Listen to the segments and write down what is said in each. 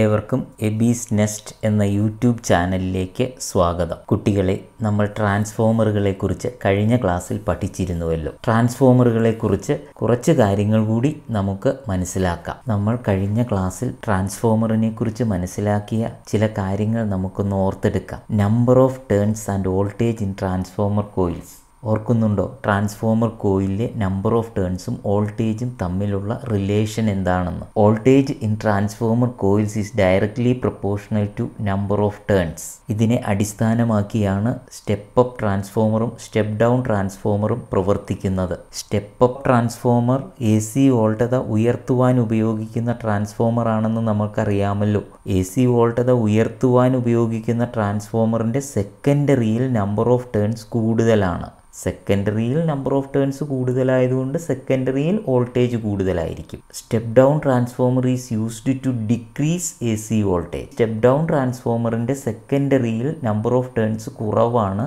ഏവർക്കും എബീസ് നെസ്റ്റ് എന്ന യൂട്യൂബ് ചാനലിലേക്ക് സ്വാഗതം കുട്ടികളെ നമ്മൾ ട്രാൻസ്ഫോമറുകളെ കുറിച്ച് കഴിഞ്ഞ ക്ലാസ്സിൽ പഠിച്ചിരുന്നുവല്ലോ ട്രാൻസ്ഫോമറുകളെ കുറിച്ച് കുറച്ച് കാര്യങ്ങൾ കൂടി നമുക്ക് മനസ്സിലാക്കാം നമ്മൾ കഴിഞ്ഞ ക്ലാസ്സിൽ ട്രാൻസ്ഫോമറിനെ കുറിച്ച് മനസ്സിലാക്കിയ ചില കാര്യങ്ങൾ നമുക്കൊന്ന് ഓർത്തെടുക്കാം number of turns and voltage in transformer coils ഓർക്കുന്നുണ്ടോ ട്രാൻസ്ഫോമർ കോയിലിലെ നമ്പർ ഓഫ് ടേൺസും വോൾട്ടേജും തമ്മിലുള്ള റിലേഷൻ എന്താണെന്ന് voltage in transformer coils is directly proportional to number of turns ഇതിനെ അടിസ്ഥാനമാക്കിയാണ് സ്റ്റെപ്പ് അപ്പ് ട്രാൻസ്ഫോമറും സ്റ്റെപ്പ് ഡൗൺ ട്രാൻസ്ഫോമറും പ്രവർത്തിക്കുന്നത് step up transformer A C വോൾട്ടത ഉയർത്തുവാൻ ഉപയോഗിക്കുന്ന ട്രാൻസ്ഫോമർ ആണെന്ന് നമുക്കറിയാമല്ലോ എ സി വോൾട്ടത ഉയർത്തുവാൻ ഉപയോഗിക്കുന്ന ട്രാൻസ്ഫോമറിൻ്റെ സെക്കൻഡറിയിൽ നമ്പർ ഓഫ് ടേൺസ് കൂടുതലാണ് സെക്കൻഡറിയിൽ നമ്പർ ഓഫ് ടേൺസ് കൂടുതലായതുകൊണ്ട് സെക്കൻഡറിയിൽ വോൾട്ടേജ് കൂടുതലായിരിക്കും step down transformer is used to decrease A C voltage step down ട്രാൻസ്ഫോമറിൻ്റെ സെക്കൻഡറിയിൽ നമ്പർ ഓഫ് ടേൺസ് കുറവാണ്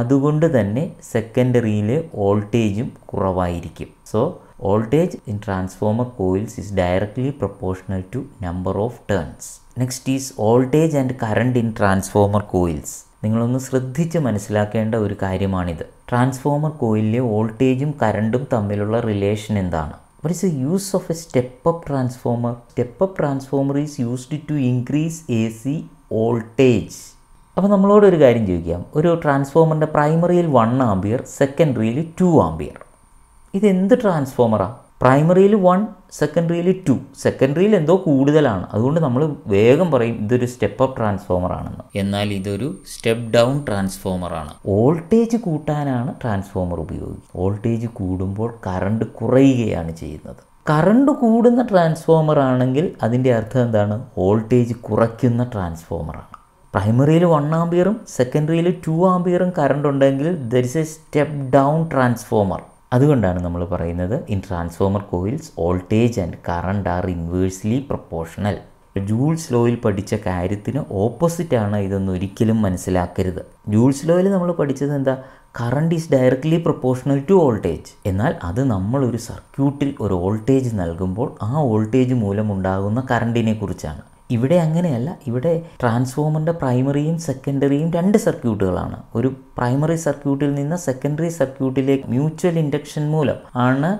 അതുകൊണ്ട് തന്നെ സെക്കൻഡറിയിലെ വോൾട്ടേജും കുറവായിരിക്കും so voltage in transformer coils is directly proportional to number of turns next is voltage and current in transformer coils നിങ്ങളൊന്ന് ശ്രദ്ധിച്ച് മനസ്സിലാക്കേണ്ട ഒരു കാര്യമാണിത് ട്രാൻസ്ഫോമർ കോയിലിലെ വോൾട്ടേജും കറണ്ടും തമ്മിലുള്ള റിലേഷൻ എന്താണ് what is the use of a step up transformer step up transformer is used to increase A C voltage അപ്പോൾ നമ്മളോട് ഒരു കാര്യം ചോദിക്കാം ഒരു ട്രാൻസ്ഫോമറിൻ്റെ പ്രൈമറിയിൽ വൺ ആംബിയർ സെക്കൻഡറിയിൽ ടു ആംബിയർ ഇതെന്ത് ട്രാൻസ്ഫോമറാണ് പ്രൈമറിയിൽ വൺ സെക്കൻഡറിയിൽ ടു സെക്കൻഡറിയിൽ എന്തോ കൂടുതലാണ് അതുകൊണ്ട് നമ്മൾ വേഗം പറയും ഇതൊരു സ്റ്റെപ്പ് അപ്പ് ട്രാൻസ്ഫോമർ ആണെന്ന് എന്നാൽ ഇതൊരു സ്റ്റെപ്പ് ഡൗൺ ട്രാൻസ്ഫോമർ ആണ് വോൾട്ടേജ് കൂട്ടാനാണ് ട്രാൻസ്ഫോമർ ഉപയോഗിക്കുന്നത് വോൾട്ടേജ് കൂടുമ്പോൾ കറണ്ട് കുറയുകയാണ് ചെയ്യുന്നത് കറണ്ട് കൂടുന്ന ട്രാൻസ്ഫോമർ ആണെങ്കിൽ അതിൻ്റെ അർത്ഥം എന്താണ് വോൾട്ടേജ് കുറയ്ക്കുന്ന ട്രാൻസ്ഫോമറാണ് പ്രൈമറിയിൽ വൺ ആംബിയറും സെക്കൻഡറിയിൽ ടു ആംബിയറും കറണ്ട് ഉണ്ടെങ്കിൽ there is a step down transformer അതുകൊണ്ടാണ് നമ്മൾ പറയുന്നത് in transformer coils voltage and current are inversely proportional Joule's ലോയിൽ പഠിച്ച കാര്യത്തിന് ഓപ്പോസിറ്റാണ് ഇതൊന്നും ഒരിക്കലും മനസ്സിലാക്കരുത് ജൂൾസ് ലോയിൽ നമ്മൾ പഠിച്ചത് എന്താ current is directly proportional to voltage എന്നാൽ അത് നമ്മളൊരു സർക്യൂട്ടിൽ ഒരു വോൾട്ടേജ് നൽകുമ്പോൾ ആ വോൾട്ടേജ് മൂലമുണ്ടാകുന്ന കറണ്ടിനെ കുറിച്ചാണ് ഇവിടെ അങ്ങനെയല്ല ഇവിടെ ട്രാൻസ്ഫോമറിൻ്റെ പ്രൈമറിയും സെക്കൻഡറിയും രണ്ട് സർക്യൂട്ടുകളാണ് ഒരു പ്രൈമറി സർക്യൂട്ടിൽ നിന്ന് സെക്കൻഡറി സർക്യൂട്ടിലേക്ക് മ്യൂച്വൽ ഇൻഡക്ഷൻ മൂലം ആണ്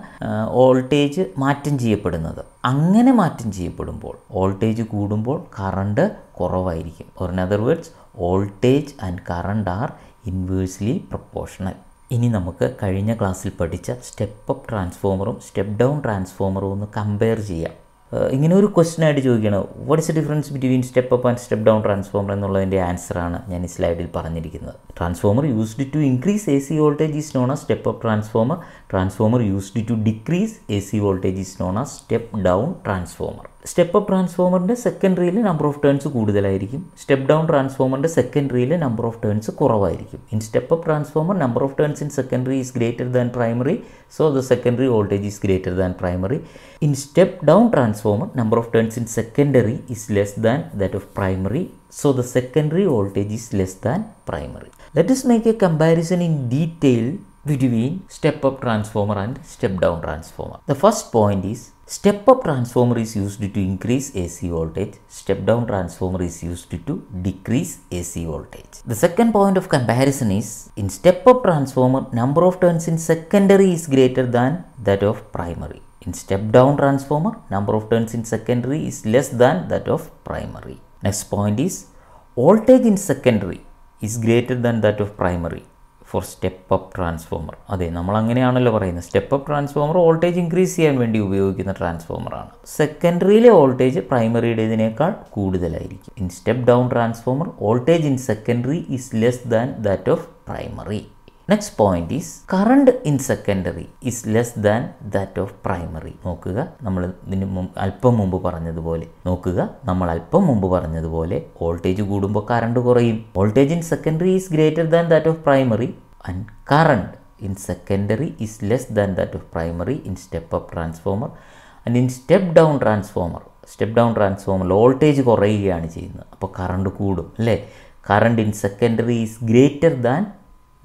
വോൾട്ടേജ് മാറ്റം ചെയ്യപ്പെടുന്നത് അങ്ങനെ മാറ്റം ചെയ്യപ്പെടുമ്പോൾ വോൾട്ടേജ് കൂടുമ്പോൾ കറണ്ട് കുറവായിരിക്കും or in other words voltage and current are inversely proportional ഇനി നമുക്ക് കഴിഞ്ഞ ക്ലാസ്സിൽ പഠിച്ച സ്റ്റെപ്പ് അപ്പ് ട്രാൻസ്ഫോമറും സ്റ്റെപ്പ് ഡൗൺ ട്രാൻസ്ഫോമറും ഒന്ന് കമ്പയർ ചെയ്യാം ഇങ്ങനെ ഒരു ക്വസ്റ്റ്യൻ ആയിട്ട് ചോദിക്കണം what's a difference between step up and step down transformer എന്നുള്ളതിൻ്റെ ആൻസറാണ് ഞാൻ ഈ സ്ലൈഡിൽ പറഞ്ഞിരിക്കുന്നത് transformer used to increase A C voltage is known as step up transformer transformer used to decrease A C voltage is known as step down transformer step up ട്രാൻസ്ഫോമറിൻ്റെ സെക്കൻഡറിയിൽ number of turns കൂടുതലായിരിക്കും step down ട്രാൻസ്ഫോമറിൻ്റെ സെക്കൻഡറിയിൽ number of turns കുറവായിരിക്കും in step up transformer number of turns in secondary is greater than primary so the secondary voltage is greater than primary in step down transformer number of turns in secondary is less than that of primary so the secondary voltage is less than primary let us make a comparison in detail between step up transformer and step down transformer. The first point is Step up transformer is used to increase AC voltage. Step down transformer is used to decrease AC voltage. The second point of comparison is in step up transformer number of turns in secondary is greater than that of primary. In step down transformer number of turns in secondary is less than that of primary. Next point is voltage in secondary is greater than that of primary. For step up transformer അതെ നമ്മൾ അങ്ങനെയാണല്ലോ പറയുന്നത് സ്റ്റെപ്പ് up ട്രാൻസ്ഫോമർ voltage increase ചെയ്യാൻ വേണ്ടി ഉപയോഗിക്കുന്ന ട്രാൻസ്ഫോമറാണ് സെക്കൻഡറിയിലെ വോൾട്ടേജ് പ്രൈമറിയുടേതിനേക്കാൾ കൂടുതലായിരിക്കും in step down transformer voltage in secondary is less than that of primary next point is current in secondary is less than that of primary നോക്കുക നമ്മൾ ഇതിന് അല്പം മുമ്പ് പറഞ്ഞതുപോലെ നോക്കുക നമ്മൾ അല്പം മുമ്പ് പറഞ്ഞതുപോലെ വോൾട്ടേജ് കൂടുമ്പോൾ കറണ്ട് കുറയും voltage in secondary is greater than that of primary and current in secondary is less than that of primary in step up transformer and in step down transformer step down transformer voltage കുറയുകയാണ് ചെയ്യുന്നത് അപ്പോൾ current കൂടും അല്ലേ current in secondary is greater than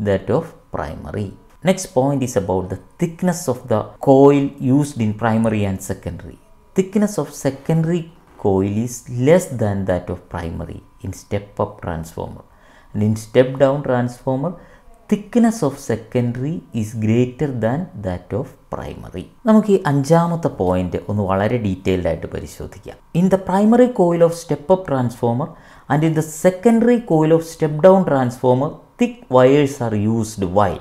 that of primary. Next point is about the thickness of the coil used in primary and secondary. Thickness of secondary coil is less than that of primary in step up transformer and in step down transformer thickness of secondary is greater than that of primary നമുക്ക് ഈ അഞ്ചാമത്തെ point ഒന്ന് വളരെ detailed ആയിട്ട് പരിശോധിക്കാം in the primary coil of step up transformer and in the secondary coil of step down transformer thick wires are used why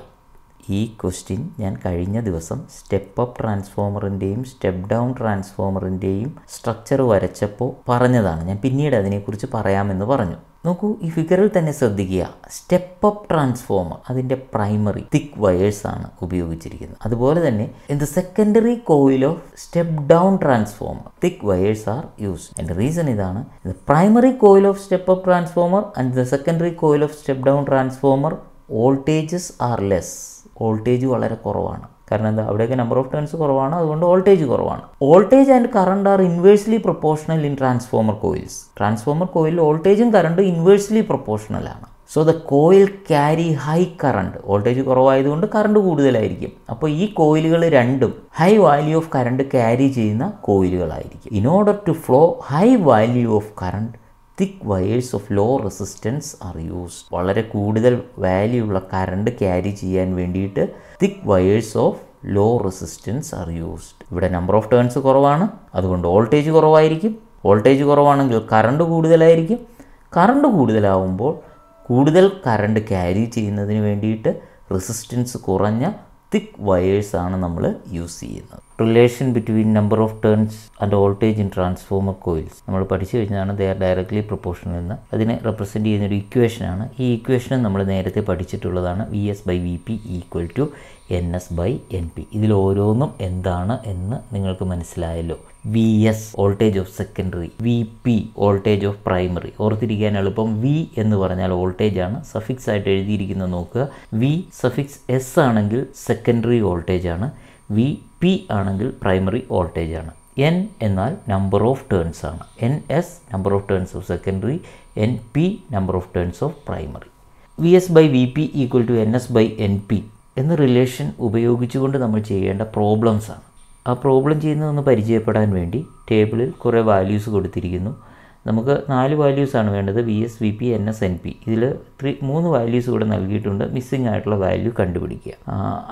ഈ question ഞാൻ കഴിഞ്ഞ ദിവസം സ്റ്റെപ്പ് അപ്പ് ട്രാൻസ്ഫോമറിൻ്റെയും സ്റ്റെപ്പ് ഡൗൺ ട്രാൻസ്ഫോമറിൻ്റെയും സ്ട്രക്ചർ വരച്ചപ്പോൾ പറഞ്ഞതാണ് ഞാൻ പിന്നീട് അതിനെക്കുറിച്ച് പറയാമെന്ന് പറഞ്ഞു നോക്കൂ ഈ ഫിഗറിൽ തന്നെ ശ്രദ്ധിക്കുക സ്റ്റെപ്പ് അപ്പ് ട്രാൻസ്ഫോമർ അതിൻ്റെ പ്രൈമറി തിക്ക് ആണ് ഉപയോഗിച്ചിരിക്കുന്നത് അതുപോലെ തന്നെ in the secondary coil of step down transformer thick wires are use അതിൻ്റെ റീസൺ ഇതാണ് primary coil of step up transformer and the secondary coil of step down transformer voltages are less voltage വളരെ കുറവാണ് കാരണം എന്താ അവിടെയൊക്കെ number of turns കുറവാണ് അതുകൊണ്ട് voltage കുറവാണ് voltage and current are inversely proportional in transformer coils transformer കോയിലിൽ വോൾട്ടേജും കറണ്ടും ഇൻവേഴ്സ്ലി ആണ് so the coil carry high current voltage കുറവായതുകൊണ്ട് കറണ്ട് കൂടുതലായിരിക്കും അപ്പോൾ ഈ കോയിലുകൾ രണ്ടും high value of current carry ചെയ്യുന്ന കോയിലുകളായിരിക്കും in order to flow high value of current thick wires of low resistance are use വളരെ കൂടുതൽ വാല്യൂ ഉള്ള കറണ്ട് ക്യാരി ചെയ്യാൻ വേണ്ടിയിട്ട് thick wires of low resistance are used ഇവിടെ നമ്പർ ഓഫ് ടേൺസ് കുറവാണ് അതുകൊണ്ട് വോൾട്ടേജ് കുറവായിരിക്കും വോൾട്ടേജ് കുറവാണെങ്കിൽ കറണ്ട് കൂടുതലായിരിക്കും കറണ്ട് കൂടുതലാവുമ്പോൾ കൂടുതൽ കറണ്ട് ക്യാരി ചെയ്യുന്നതിന് വേണ്ടിയിട്ട് റെസിസ്റ്റൻസ് കുറഞ്ഞ തിക്ക് വയേഴ്സാണ് നമ്മൾ യൂസ് ചെയ്യുന്നത് relation between number of turns and voltage in transformer coils നമ്മൾ പഠിച്ചു കഴിഞ്ഞാണ് ദേ ആർ ഡയറക്ട്ലി പ്രൊപ്പോർഷണൽ എന്ന് അതിനെ റെപ്രസെൻറ്റ് ഒരു ഇക്വേഷനാണ് ഈ ഇക്വേഷനും നമ്മൾ നേരത്തെ പഠിച്ചിട്ടുള്ളതാണ് V S by V P equal to N S by N P ഇതിൽ ഓരോന്നും എന്താണ് എന്ന് നിങ്ങൾക്ക് മനസ്സിലായല്ലോ V S voltage of secondary V P voltage of primary ഓർത്തിരിക്കാൻ എളുപ്പം വി എന്ന് പറഞ്ഞാൽ വോൾട്ടേജ് ആണ് സഫിക്സ് ആയിട്ട് എഴുതിയിരിക്കുന്നത് നോക്കുക വി സഫിക്സ് എസ് ആണെങ്കിൽ സെക്കൻഡറി വോൾട്ടേജ് ആണ് വി പി ആണെങ്കിൽ പ്രൈമറി വോൾട്ടേജ് ആണ് എൻ എന്നാൽ നമ്പർ ഓഫ് ടേൺസ് ആണ് N S number of turns of secondary N P number of turns of primary V S by V P equal to N S by N P എന്ന relation ഉപയോഗിച്ചുകൊണ്ട് നമ്മൾ ചെയ്യേണ്ട പ്രോബ്ലംസാണ് ആ problem ചെയ്യുന്നതൊന്ന് പരിചയപ്പെടാൻ വേണ്ടി ടേബിളിൽ കുറേ വാല്യൂസ് കൊടുത്തിരിക്കുന്നു നമുക്ക് നാല് വാല്യൂസാണ് വേണ്ടത് V S V P N S N P ഇതിൽ ത്രീ മൂന്ന് വാല്യൂസ് ഇവിടെ നൽകിയിട്ടുണ്ട് മിസ്സിംഗ് ആയിട്ടുള്ള വാല്യൂ കണ്ടുപിടിക്കുക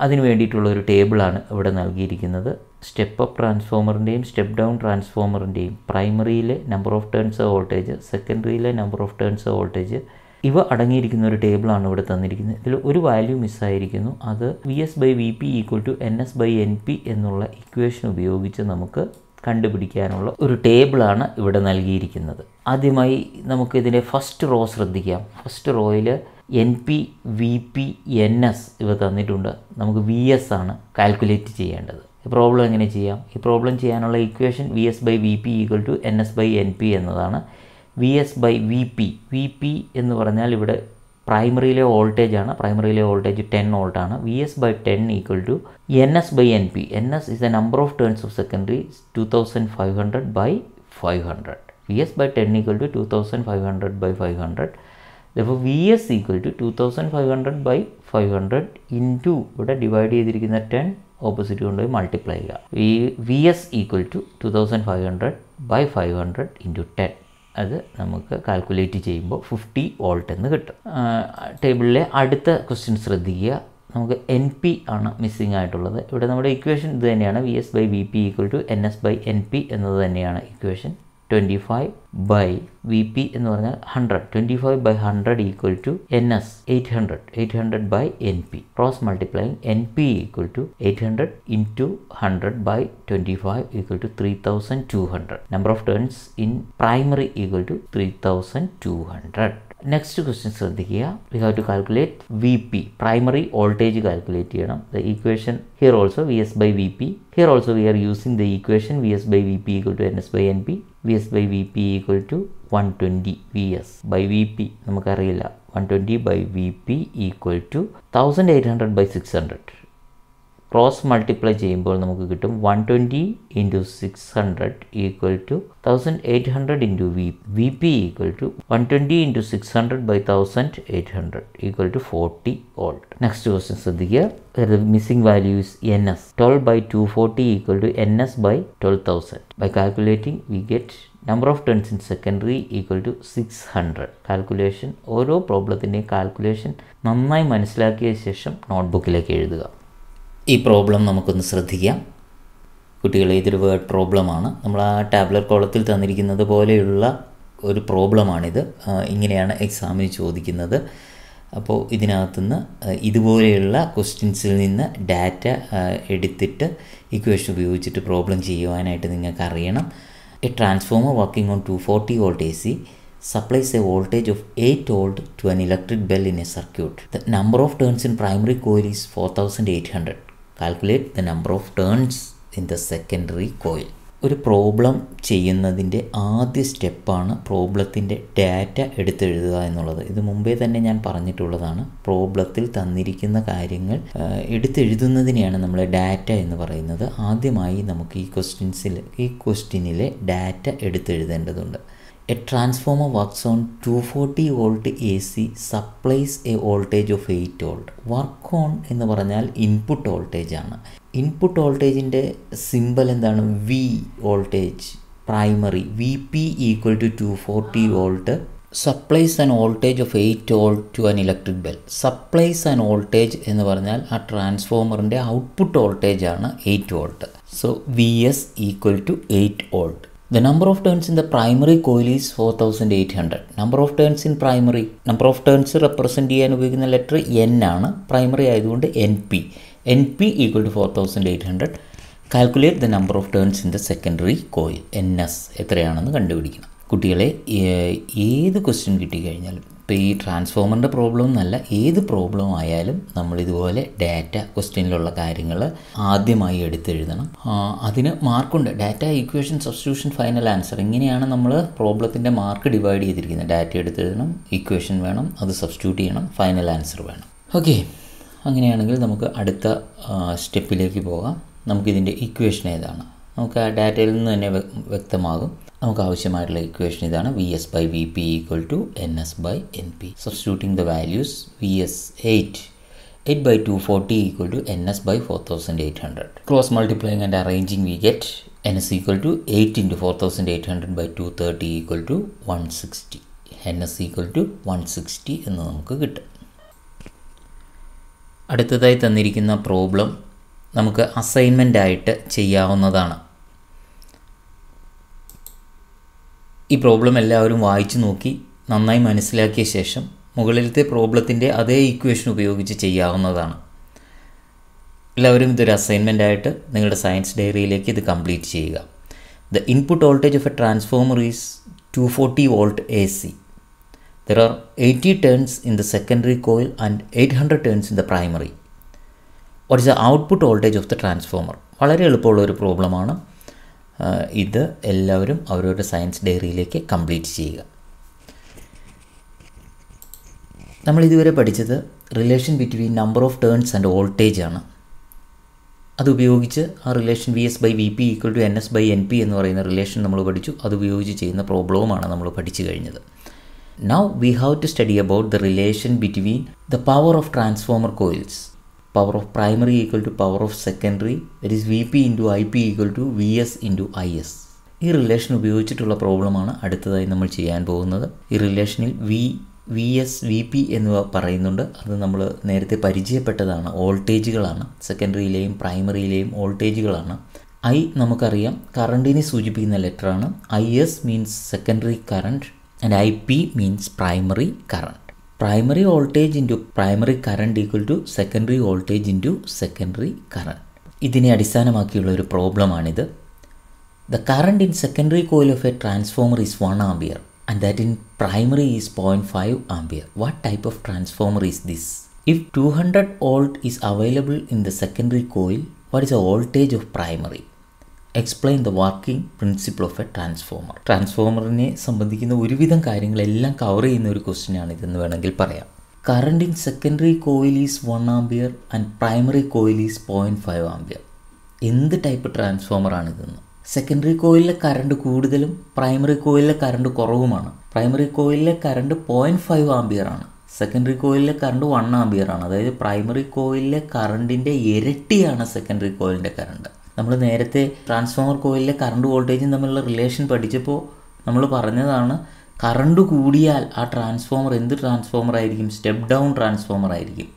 അതിന് വേണ്ടിയിട്ടുള്ള ഒരു ടേബിളാണ് ഇവിടെ നൽകിയിരിക്കുന്നത് സ്റ്റെപ്പ് അപ്പ് ട്രാൻസ്ഫോമറിൻ്റെയും സ്റ്റെപ്പ് ഡൗൺ ട്രാൻസ്ഫോമറിൻ്റെയും പ്രൈമറിയിലെ നമ്പർ ഓഫ് ടേൺസ് വോൾട്ടേജ് സെക്കൻഡറിയിലെ നമ്പർ ഓഫ് ടേൺസ് വോൾട്ടേജ് ഇവ അടങ്ങിയിരിക്കുന്ന ഒരു ടേബിളാണ് ഇവിടെ തന്നിരിക്കുന്നത് ഇതിൽ ഒരു വാല്യൂ മിസ്സായിരിക്കുന്നു അത് V S by V P equal to N S by N P എന്നുള്ള ഇക്വേഷൻ ഉപയോഗിച്ച് നമുക്ക് കണ്ടുപിടിക്കാനുള്ള ഒരു ടേബിളാണ് ഇവിടെ നൽകിയിരിക്കുന്നത് ആദ്യമായി നമുക്കിതിൻ്റെ ഫസ്റ്റ് റോ ശ്രദ്ധിക്കാം ഫസ്റ്റ് റോയിൽ N P V P N S ഇവ തന്നിട്ടുണ്ട് നമുക്ക് വി എസ് ആണ് കാൽക്കുലേറ്റ് ചെയ്യേണ്ടത് ഈ പ്രോബ്ലം എങ്ങനെ ചെയ്യാം ഈ പ്രോബ്ലം ചെയ്യാനുള്ള equation V S by V P equal to N S by N P എന്നതാണ് V S by V P V P എന്ന് പറഞ്ഞാൽ ഇവിടെ പ്രൈമറിയിലെ വോൾട്ടേജ് ആണ് പ്രൈമറിയിലെ വോൾട്ടേജ് ടെൻ വോൾട്ട് ആണ് V S by ten equal to N S by N P N S is the number of turns of secondary two thousand five hundred by five hundred V S by ten equal to two thousand five hundred by five hundred അപ്പോൾ V S equal to two thousand five hundred by five hundred into ഇവിടെ divide ചെയ്തിരിക്കുന്ന ten opposite കൊണ്ടുപോയി multiply ചെയ്യുക V V S equal to two thousand five hundred by five hundred into ten അത് നമുക്ക് calculate ചെയ്യുമ്പോൾ fifty volt എന്ന് കിട്ടും ടേബിളിലെ അടുത്ത ക്വസ്റ്റ്യൻ ശ്രദ്ധിക്കുക നമുക്ക് എൻ പി ആണ് മിസ്സിംഗ് ആയിട്ടുള്ളത് ഇവിടെ നമ്മുടെ ഇക്വേഷൻ ഇത് തന്നെയാണ് V S by V P equal to N S by N P എന്നത് തന്നെയാണ് equation 25 by Vp in 100. 25 by 100 equal to Ns 800. 800 by Np. Cross multiplying Np equal to 800 into 100 by 25 equal to 3200. Number of turns in primary equal to 3200. Next question we have to calculate Vp, primary voltage calculate here the equation here also Vs by Vp, here also we are using the equation Vs by Vp equal to Ns by Np, V S by V P equal to one twenty V S by V P നമുക്കറിയില്ല one twenty by V P equal to thousand eight hundred by six hundred cross multiply ചെയ്യുമ്പോൾ നമുക്ക് കിട്ടും one twenty into six hundred equal to thousand eight hundred into V V P equal to one twenty into six hundred by thousand eight hundred equal to forty volt next question ശ്രദ്ധിക്കുക missing values N S twelve by two forty equal to N S by twelve thousand by calculating we get number of turns in secondary equal to six hundred calculation ഓരോ പ്രോബ്ലത്തിൻ്റെയും calculation നന്നായി മനസ്സിലാക്കിയ ശേഷം നോട്ട്ബുക്കിലേക്ക് എഴുതുക ഈ problem നമുക്കൊന്ന് ശ്രദ്ധിക്കാം കുട്ടികളെ ഇതൊരു വേർഡ് പ്രോബ്ലമാണ് നമ്മൾ ആ ടാബ്ലർ കോളത്തിൽ തന്നിരിക്കുന്നത് പോലെയുള്ള ഒരു പ്രോബ്ലമാണിത് ഇങ്ങനെയാണ് എക്സാമിന് ചോദിക്കുന്നത് അപ്പോൾ ഇതിനകത്തുനിന്ന് ഇതുപോലെയുള്ള ക്വസ്റ്റ്യൻസിൽ നിന്ന് ഡാറ്റ എടുത്തിട്ട് ഇക്വേഷൻ ഉപയോഗിച്ചിട്ട് പ്രോബ്ലം ചെയ്യുവാനായിട്ട് നിങ്ങൾക്ക് അറിയണം a transformer working on two forty volt A C of eight voltage to 8 electric bell in a circuit the number of turns in primary coil is four thousand eight 4800. calculate the number of turns in the secondary coil ഒരു problem ചെയ്യുന്നതിൻ്റെ ആദ്യ സ്റ്റെപ്പാണ് പ്രോബ്ലത്തിൻ്റെ data എടുത്തെഴുതുക എന്നുള്ളത് ഇത് മുമ്പേ തന്നെ ഞാൻ പറഞ്ഞിട്ടുള്ളതാണ് പ്രോബ്ലത്തിൽ തന്നിരിക്കുന്ന കാര്യങ്ങൾ എടുത്തെഴുതുന്നതിനെയാണ് നമ്മൾ ഡാറ്റ എന്ന് പറയുന്നത് ആദ്യമായി നമുക്ക് ഈ ക്വസ്റ്റ്യൻസിൽ ഈ ക്വസ്റ്റ്യനിലെ ഡാറ്റ എടുത്തെഴുതേണ്ടതുണ്ട് a transformer works on two forty volt A C supplies a voltage of eight volt work on എന്ന് പറഞ്ഞാൽ ഇൻപുട്ട് വോൾട്ടേജ് ആണ് ഇൻപുട്ട് വോൾട്ടേജിൻ്റെ സിമ്പിൾ എന്താണ് V voltage primary V P equal to two forty volt supplies and voltage of eight volt to an electric bell supplies and voltage എന്ന് പറഞ്ഞാൽ ആ ട്രാൻസ്ഫോമറിൻ്റെ output വോൾട്ടേജാണ് eight volt so V S equal to eight volt of turns in the primary coil is four thousand eight 4800. Number of turns in primary number of turns represent ചെയ്യാൻ ഉപയോഗിക്കുന്ന letter N ആണ് primary ആയതുകൊണ്ട് N P NP thousand eight 4800 calculate the number of turns in the secondary coil N S എത്രയാണെന്ന് കണ്ടുപിടിക്കണം കുട്ടികളെ ഏത് question കിട്ടിക്കഴിഞ്ഞാലും ഇപ്പോൾ ഈ ട്രാൻസ്ഫോമറിൻ്റെ പ്രോബ്ലം എന്നല്ല ഏത് പ്രോബ്ലം ആയാലും നമ്മൾ ഇതുപോലെ ഡാറ്റ ക്വസ്റ്റ്യനിലുള്ള കാര്യങ്ങൾ ആദ്യമായി എടുത്തെഴുതണം അതിന് മാർക്കുണ്ട് data equation substitution final answer ഇങ്ങനെയാണ് നമ്മൾ പ്രോബ്ലത്തിൻ്റെ മാർക്ക് ഡിവൈഡ് ചെയ്തിരിക്കുന്നത് ഡാറ്റ എടുത്തെഴുതണം ഇക്വേഷൻ വേണം അത് സബ്സ്റ്റിറ്റ്യൂട്ട് ചെയ്യണം ഫൈനൽ ആൻസർ വേണം ഓക്കെ അങ്ങനെയാണെങ്കിൽ നമുക്ക് അടുത്ത സ്റ്റെപ്പിലേക്ക് പോകാം നമുക്കിതിൻ്റെ ഇക്വേഷൻ ഏതാണ് നമുക്ക് ആ ഡാറ്റയിൽ നിന്ന് തന്നെ വ്യക്തമാകും നമുക്ക് ആവശ്യമായിട്ടുള്ള ഇക്വേഷൻ ഇതാണ് V S by V P equal to N S by N P substituting the values V S eight eight by two forty equal to N S by four thousand eight hundred cross multiplying and arranging we get N S equal to eight into four thousand eight hundred by two thirty equal to one sixty N S equal to one sixty എന്ന് നമുക്ക് കിട്ടും അടുത്തതായി തന്നിരിക്കുന്ന problem നമുക്ക് assignment ആയിട്ട് ചെയ്യാവുന്നതാണ് ഈ problem എല്ലാവരും വായിച്ചു നോക്കി നന്നായി മനസ്സിലാക്കിയ ശേഷം മുകളിലത്തെ പ്രോബ്ലത്തിൻ്റെ അതേ ഇക്വേഷൻ ഉപയോഗിച്ച് ചെയ്യാവുന്നതാണ് എല്ലാവരും ഇതൊരു അസൈൻമെൻ്റ് ആയിട്ട് നിങ്ങളുടെ സയൻസ് ഡയറിയിലേക്ക് ഇത് കംപ്ലീറ്റ് ചെയ്യുക the input voltage of a transformer is two forty volt A C There are 80 turns in the secondary coil and 800 turns in the primary. What is the output voltage of the transformer? വളരെ എളുപ്പമുള്ള ഒരു പ്രോബ്ലമാണ് ഇത് എല്ലാവരും അവരവരുടെ science ഡയറിയിലേക്ക് complete ചെയ്യുക നമ്മൾ ഇതുവരെ പഠിച്ചത് relation between number of turns and voltage ആണ് അതുപയോഗിച്ച് ആ relation V S by V P equal to N S by N P എന്ന് പറയുന്ന റിലേഷൻ നമ്മൾ പഠിച്ചു അതുപയോഗിച്ച് ചെയ്യുന്ന പ്രോബ്ലവുമാണ് നമ്മൾ പഠിച്ചു കഴിഞ്ഞത് Now we have to study about the relation between the power of transformer coils. Power of primary equal to power of secondary that is Vp into Ip equal to Vs into Is. ഈ relation ഉപയോഗിച്ചിട്ടുള്ള പ്രോബ്ലമാണ് അടുത്തതായി നമ്മൾ ചെയ്യാൻ പോകുന്നത് ഈ റിലേഷനിൽ V V S V P എന്നിവ പറയുന്നുണ്ട് അത് നമ്മൾ നേരത്തെ പരിചയപ്പെട്ടതാണ് വോൾട്ടേജുകളാണ് സെക്കൻഡറിയിലെയും പ്രൈമറിയിലെയും വോൾട്ടേജുകളാണ് ഐ നമുക്കറിയാം കറണ്ടിനെ സൂചിപ്പിക്കുന്ന ലെറ്ററാണ് I S means secondary current and IP means primary current. Primary voltage into primary current equal to secondary voltage into secondary current. ഇതിനെ അടിസ്ഥാനമാക്കിയുള്ള ഒരു പ്രോബ്ലമാണിത് The current in secondary coil of a transformer is 1 ampere, and that in primary is 0.5 ampere. What type of transformer is this? If 200 volt is available in the secondary coil, what is the voltage of primary? Explain the working principle of a transformer ട്രാൻസ്ഫോമറിനെ സംബന്ധിക്കുന്ന ഒരുവിധം കാര്യങ്ങളെല്ലാം cover ചെയ്യുന്ന ഒരു ക്വസ്റ്റ്യനാണ് ഇതെന്ന് വേണമെങ്കിൽ പറയാം current in secondary coil is one ampere and primary coil is point five ampere എന്ത് ടൈപ്പ് ട്രാൻസ്ഫോമറാണ് ഇതെന്ന് സെക്കൻഡറി കോയിലിലെ കറണ്ട് കൂടുതലും പ്രൈമറി കോയിലിലെ കറണ്ട് കുറവുമാണ് പ്രൈമറി കോയിലിലെ കറണ്ട് പോയിൻറ്റ് ഫൈവ് ആംബിയർ ആണ് സെക്കൻഡറി കോയിലിലെ കറണ്ട് വൺ ആംബിയർ ആണ് അതായത് പ്രൈമറി കോയിലിലെ കറണ്ടിൻ്റെ ഇരട്ടിയാണ് സെക്കൻഡറി കോയിലിൻ്റെ കറണ്ട് നമ്മൾ നേരത്തെ ട്രാൻസ്ഫോമർ കോയിലിലെ കറണ്ട് വോൾട്ടേജും തമ്മിലുള്ള റിലേഷൻ പഠിച്ചപ്പോൾ നമ്മൾ പറഞ്ഞതാണ് കറണ്ട് കൂടിയാൽ ആ ട്രാൻസ്ഫോമർ എന്ത് ട്രാൻസ്ഫോമർ ആയിരിക്കും സ്റ്റെപ്പ് ഡൗൺ ട്രാൻസ്ഫോമർ ആയിരിക്കും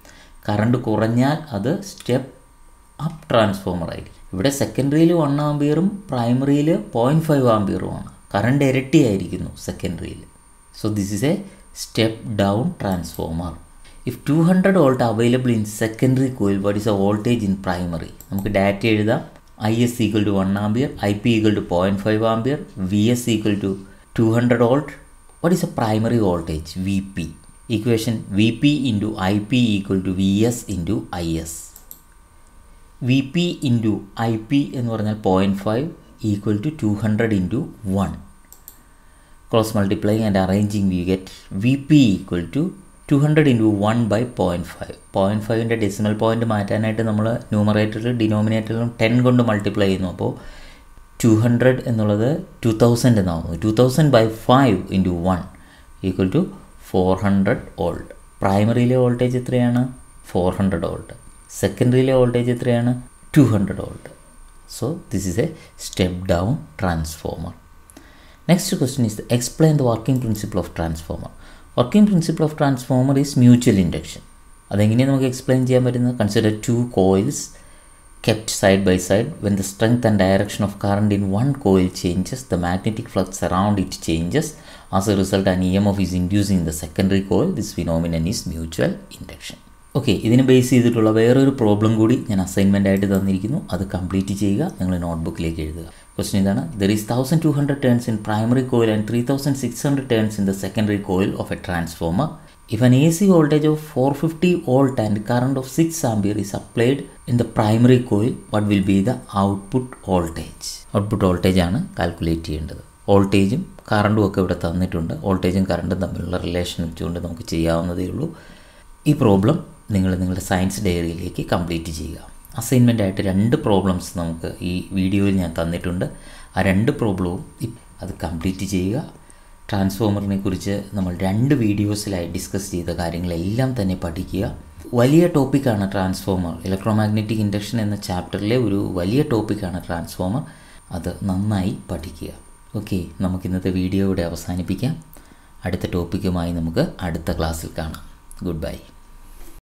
കറണ്ട് കുറഞ്ഞാൽ അത് സ്റ്റെപ്പ് അപ്പ് ട്രാൻസ്ഫോമർ ആയിരിക്കും ഇവിടെ സെക്കൻഡറിയിൽ വൺ ആംബിയറും പ്രൈമറിയിൽ പോയിൻറ്റ് ഫൈവ് ആംബിയറുമാണ് കറണ്ട് ഇരട്ടിയായിരിക്കുന്നു സെക്കൻഡറിയിൽ so this is a step down transformer if two hundred volt available in secondary coil what is a voltage in primary നമുക്ക് ഡാറ്റ എഴുതാം I S equal to one ampere I P equal to point five ampere V S equal to two hundred volt what is a primary voltage V P equation V P into I P equal to V S into I S V P into I P എന്ന് പറഞ്ഞാൽ point five equal to two hundred into one cross multiply and arranging we get V P equal to two hundred into one by point five point ഫൈവിൻ്റെ decimal point മാറ്റാനായിട്ട് നമ്മൾ ന്യൂമറേറ്ററിലും ഡിനോമിനേറ്ററിലും ten കൊണ്ട് multiply ചെയ്യുന്നു അപ്പോൾ ടു ഹൺഡ്രഡ് എന്നുള്ളത് two thousand എന്നാവുന്നു two thousand by five into one equal to four hundred volt പ്രൈമറിയിലെ വോൾട്ടേജ് എത്രയാണ് ഫോർ ഹൺഡ്രഡ് വോൾട്ട് സെക്കൻഡറിയിലെ വോൾട്ടേജ് എത്രയാണ് two hundred volt so this is a step down transformer next question is explain the working principle of transformer working principle of transformer is mutual induction അതെങ്ങനെയാണ് നമുക്ക് explain ചെയ്യാൻ പറ്റുന്നത് consider two coils kept side by side when the strength and direction of current in one coil changes the magnetic flux around it changes as a result and E M F is induce in the secondary coil this phenomenon is mutual induction okay ഇതിനെ base ചെയ്തിട്ടുള്ള വേറൊരു problem കൂടി ഞാൻ assignment ആയിട്ട് തന്നിരിക്കുന്നു അത് complete ചെയ്യുക നിങ്ങൾ നോട്ട്ബുക്കിലേക്ക് എഴുതുക ക്വസ്റ്റ്യൻ ഇതാണ് there is thousand two hundred turns in primary coil and three thousand six hundred turns in the secondary coil of a transformer If an AC voltage of 450 volt and current of 6 ampere is applied in the primary coil, what will be the output voltage? Output voltage ആണ് calculate ചെയ്യേണ്ടത് വോൾട്ടേജും കറണ്ടും ഒക്കെ ഇവിടെ തന്നിട്ടുണ്ട് വോൾട്ടേജും കറണ്ടും തമ്മിലുള്ള റിലേഷൻ വെച്ചുകൊണ്ട് നമുക്ക് ചെയ്യാവുന്നതേ ഉള്ളൂ ഈ പ്രോബ്ലം നിങ്ങൾ നിങ്ങളുടെ സയൻസ് ഡയറിയിലേക്ക് കംപ്ലീറ്റ് ചെയ്യുക അസൈൻമെൻ്റ് ആയിട്ട് രണ്ട് പ്രോബ്ലംസ് നമുക്ക് ഈ വീഡിയോയിൽ ഞാൻ തന്നിട്ടുണ്ട് ആ രണ്ട് പ്രോബ്ലവും അത് കംപ്ലീറ്റ് ചെയ്യുക ട്രാൻസ്ഫോമറിനെ കുറിച്ച് നമ്മൾ രണ്ട് വീഡിയോസിലായി ഡിസ്കസ് ചെയ്ത കാര്യങ്ങളെല്ലാം തന്നെ പഠിക്കുക വലിയ ടോപ്പിക്കാണ് ട്രാൻസ്ഫോമർ ഇലക്ട്രോമാഗ്നറ്റിക് ഇൻഡക്ഷൻ എന്ന ചാപ്റ്ററിലെ ഒരു വലിയ ടോപ്പിക്കാണ് ട്രാൻസ്ഫോമർ അത് നന്നായി പഠിക്കുക ഓക്കെ നമുക്കിന്നത്തെ വീഡിയോ ഇവിടെ അവസാനിപ്പിക്കാം അടുത്ത ടോപ്പിക്കുമായി നമുക്ക് അടുത്ത ക്ലാസ്സിൽ കാണാം ഗുഡ് ബൈ